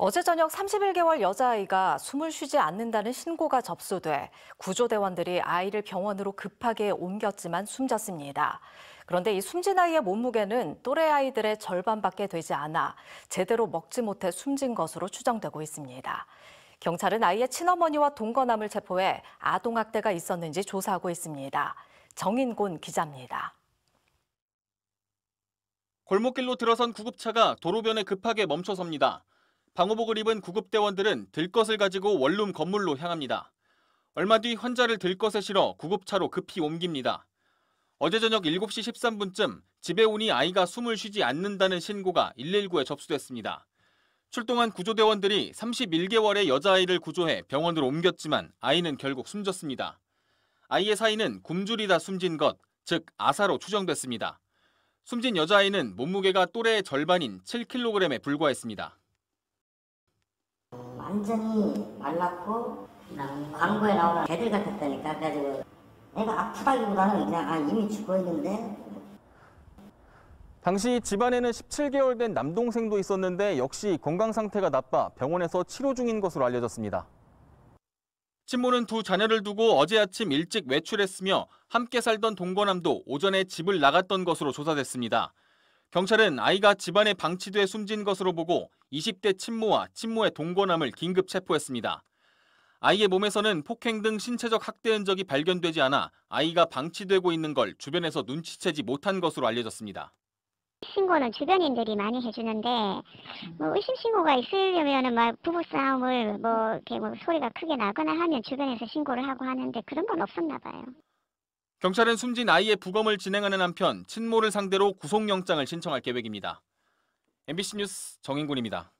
어제 저녁 31개월 여자아이가 숨을 쉬지 않는다는 신고가 접수돼 구조대원들이 아이를 병원으로 급하게 옮겼지만 숨졌습니다. 그런데 이 숨진 아이의 몸무게는 또래 아이들의 절반밖에 되지 않아 제대로 먹지 못해 숨진 것으로 추정되고 있습니다. 경찰은 아이의 친어머니와 동거남을 체포해 아동학대가 있었는지 조사하고 있습니다. 정인곤 기자입니다. 골목길로 들어선 구급차가 도로변에 급하게 멈춰섭니다. 방호복을 입은 구급대원들은 들것을 가지고 원룸 건물로 향합니다. 얼마 뒤 환자를 들것에 실어 구급차로 급히 옮깁니다. 어제 저녁 7시 13분쯤 집에 오니 아이가 숨을 쉬지 않는다는 신고가 119에 접수됐습니다. 출동한 구조대원들이 31개월의 여자아이를 구조해 병원으로 옮겼지만 아이는 결국 숨졌습니다. 아이의 사인은 굶주리다 숨진 것, 즉 아사로 추정됐습니다. 숨진 여자아이는 몸무게가 또래의 절반인 7kg에 불과했습니다. 완전히 말랐고 광고에 나오는 개들 같았다니까 그래가지고 내가 아프다기보다는 그냥 아 이미 죽어있는데 당시 집안에는 17개월 된 남동생도 있었는데 역시 건강 상태가 나빠 병원에서 치료 중인 것으로 알려졌습니다. 친모는 두 자녀를 두고 어제 아침 일찍 외출했으며 함께 살던 동거남도 오전에 집을 나갔던 것으로 조사됐습니다. 경찰은 아이가 집안에 방치돼 숨진 것으로 보고 20대 친모와 친모의 동거남을 긴급 체포했습니다. 아이의 몸에서는 폭행 등 신체적 학대 흔적이 발견되지 않아 아이가 방치되고 있는 걸 주변에서 눈치채지 못한 것으로 알려졌습니다. 신고는 주변인들이 많이 해주는데 뭐 의심 신고가 있으려면막 부부 싸움을 뭐 이렇게 뭐 소리가 크게 나거나 하면 주변에서 신고를 하고 하는데 그런 건 없었나 봐요. 경찰은 숨진 아이의 부검을 진행하는 한편 친모를 상대로 구속영장을 신청할 계획입니다. MBC 뉴스 정인군입니다.